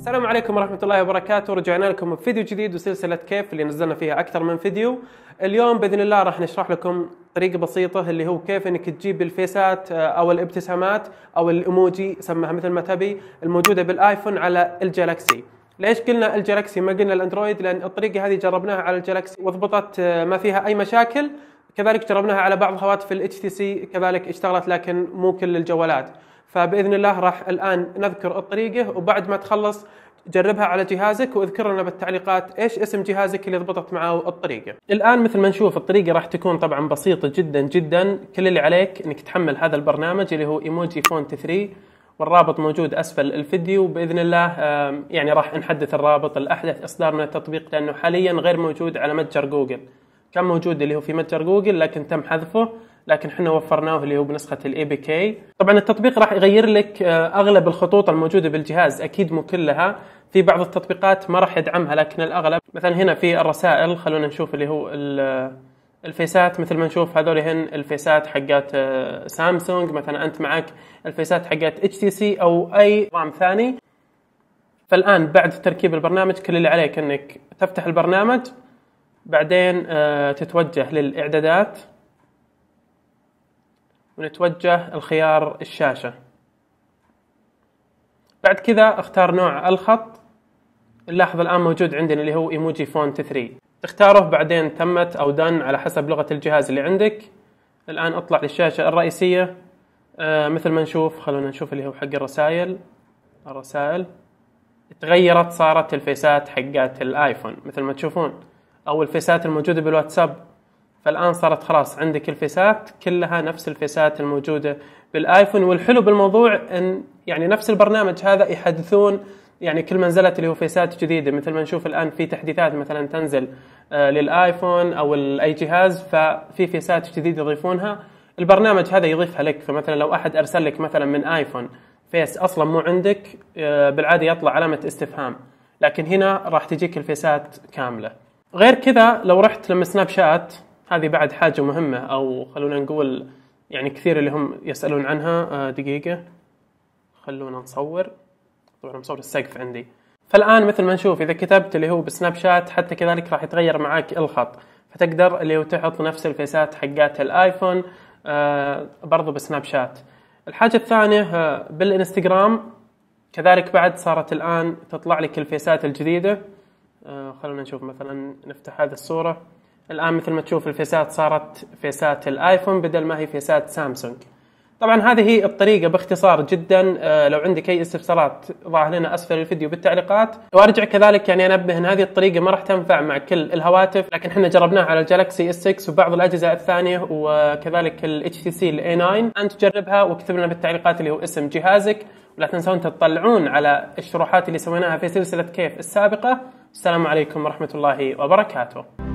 السلام عليكم ورحمة الله وبركاته رجعنا لكم بفيديو جديد وسلسلة كيف اللي نزلنا فيها أكثر من فيديو اليوم بإذن الله راح نشرح لكم طريقة بسيطة اللي هو كيف انك تجيب الفيسات آه، او الابتسامات او الايموجي سمها مثل ما تبي الموجودة بالايفون على الجالكسي ليش قلنا الجالكسي ما قلنا الاندرويد لان الطريقة هذه جربناها على الجالكسي وضبطت آه، ما فيها اي مشاكل كذلك جربناها على بعض هواتف الاتش تي سي كذلك اشتغلت لكن مو كل الجوالات فباذن الله راح الان نذكر الطريقه وبعد ما تخلص جربها على جهازك واذكر لنا بالتعليقات ايش اسم جهازك اللي ضبطت معه الطريقه. الان مثل ما نشوف الطريقه راح تكون طبعا بسيطه جدا جدا، كل اللي عليك انك تحمل هذا البرنامج اللي هو ايموجي فونت 3 والرابط موجود اسفل الفيديو باذن الله يعني راح نحدث الرابط الاحدث اصدار من التطبيق لانه حاليا غير موجود على متجر جوجل. كان موجود اللي هو في متجر جوجل لكن تم حذفه لكن احنا وفرناه اللي هو بنسخه الاي بي كي طبعا التطبيق راح يغير لك آه، اغلب الخطوط الموجوده بالجهاز اكيد مو كلها في بعض التطبيقات ما راح يدعمها لكن الاغلب مثلا هنا في الرسائل خلونا نشوف اللي هو آه، الفيسات مثل ما نشوف هذول هن الفيسات حقات آه، سامسونج مثلا انت معك الفيسات حقات اتش تي سي او اي نظام ثاني فالان بعد تركيب البرنامج كل اللي عليك انك تفتح البرنامج بعدين تتوجه للاعدادات ونتوجه لخيار الشاشة بعد كذا اختار نوع الخط نلاحظ الآن موجود عندنا اللي هو ايموجي فونت 3 تختاره بعدين تمت أو دن على حسب لغة الجهاز اللي عندك الآن أطلع للشاشة الرئيسية آه مثل ما نشوف خلونا نشوف اللي هو حق الرسائل الرسائل تغيرت صارت الفيسات حقات الايفون مثل ما تشوفون او الفيسات الموجودة بالواتساب فالان صارت خلاص عندك الفيسات كلها نفس الفيسات الموجوده بالايفون والحلو بالموضوع ان يعني نفس البرنامج هذا يحدثون يعني كل ما نزلت اللي هو فيسات جديده مثل ما نشوف الان في تحديثات مثلا تنزل آه، للايفون او اي جهاز ففي فيسات جديده يضيفونها البرنامج هذا يضيفها لك فمثلا لو احد ارسل لك مثلا من ايفون فيس اصلا مو عندك آه، بالعاده يطلع علامه استفهام لكن هنا راح تجيك الفيسات كامله غير كذا لو رحت لما سناب شات هذه بعد حاجة مهمة أو خلونا نقول يعني كثير اللي هم يسألون عنها آه، دقيقة خلونا نصور طبعا مصور السقف عندي فالآن مثل ما نشوف إذا كتبت اللي هو بسناب شات حتى كذلك راح يتغير معاك الخط فتقدر اللي هو تحط نفس الفيسات حقات الايفون آه، برضو بسناب شات الحاجة الثانية آه، بالانستغرام كذلك بعد صارت الآن تطلع لك الفيسات الجديدة خلونا نشوف مثلا نفتح هذه الصورة الآن مثل ما تشوف الفيسات صارت فيسات الآيفون بدل ما هي فيسات سامسونج طبعا هذه هي الطريقة باختصار جدا آه، لو عندك أي استفسارات ضع لنا أسفل الفيديو بالتعليقات وأرجع كذلك يعني أنبه أن هذه الطريقة ما راح تنفع مع كل الهواتف لكن احنا جربناها على الجالكسي اس 6 وبعض الأجهزة الثانية وكذلك الاتش تي سي الاي 9 أنت تجربها واكتب لنا بالتعليقات اللي هو اسم جهازك ولا تنسون تطلعون على الشروحات اللي سويناها في سلسلة كيف السابقة السلام عليكم ورحمة الله وبركاته